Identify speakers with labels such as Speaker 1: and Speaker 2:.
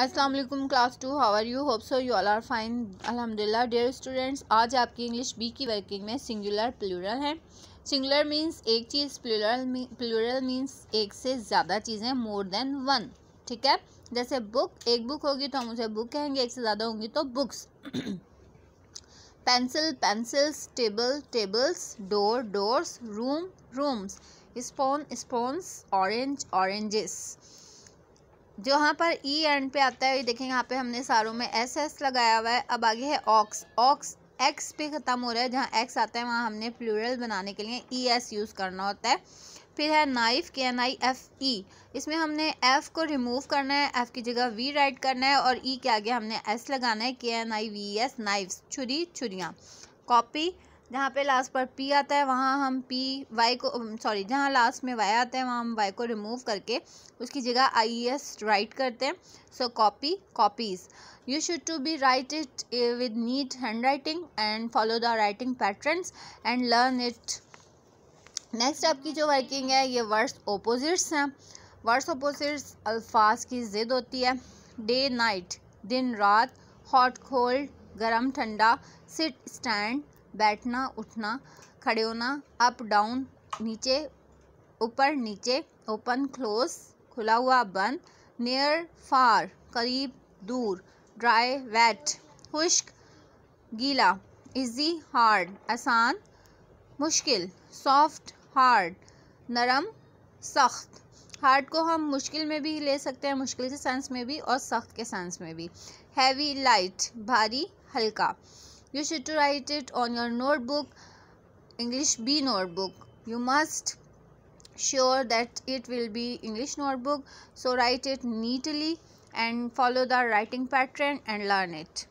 Speaker 1: Aslam class two how are you hope so you all are fine अलहमदिल्ला dear students आज आपकी English B की working में singular plural है सिंगुलर मीन्स एक चीज़ प्लूरल प्लूरल मीन्स एक से ज़्यादा चीज़ें मोर देन वन ठीक है जैसे बुक एक बुक होगी तो हम उसे बुक कहेंगे एक से ज़्यादा होंगी तो books pencil pencils table tables door doors room rooms spoon spoons orange oranges जो यहाँ पर ई e एंड पे आता है ये देखें यहाँ पे हमने सारों में एस एस लगाया हुआ है अब आगे है ऑक्स ऑक्स एक्स पे ख़त्म हो रहा है जहाँ एक्स आता है वहाँ हमने प्लूरल बनाने के लिए ई एस यूज़ करना होता है फिर है नाइफ के एन आई एफ ई इसमें हमने एफ़ को रिमूव करना है एफ़ की जगह वी राइट करना है और ई e के आगे हमने एस लगाना है K N I V S knives छुरी छुरियाँ कॉपी जहाँ पे लास्ट पर पी आता है वहाँ हम पी वाई को सॉरी um, जहाँ लास्ट में वाई आता है वहाँ हम वाई को रिमूव करके उसकी जगह आई एस राइट करते हैं so copy copies should to be write it with neat hand writing and follow the writing patterns and learn it next आपकी जो वर्किंग है ये वर्ड्स ओपोजिट्स हैं वर्ड्स ओपोजिट्स अल्फाज की ज़िद होती है डे नाइट दिन रात हॉट कोल्ड गर्म ठंडा सिट स्टैंड बैठना उठना खड़े होना अप डाउन नीचे ऊपर नीचे ओपन क्लोज खुला हुआ बंद नियर फार करीब दूर ड्राई वेट खुश्क गीला इजी हार्ड आसान मुश्किल सॉफ्ट हार्ड नरम सख्त हार्ड को हम मुश्किल में भी ले सकते हैं मुश्किल के सेंस में भी और सख्त के सेंस में भी हैवी लाइट भारी हल्का You should write it on your notebook, English B notebook. You must sure that it will be English notebook. So write it neatly and follow the writing pattern and learn it.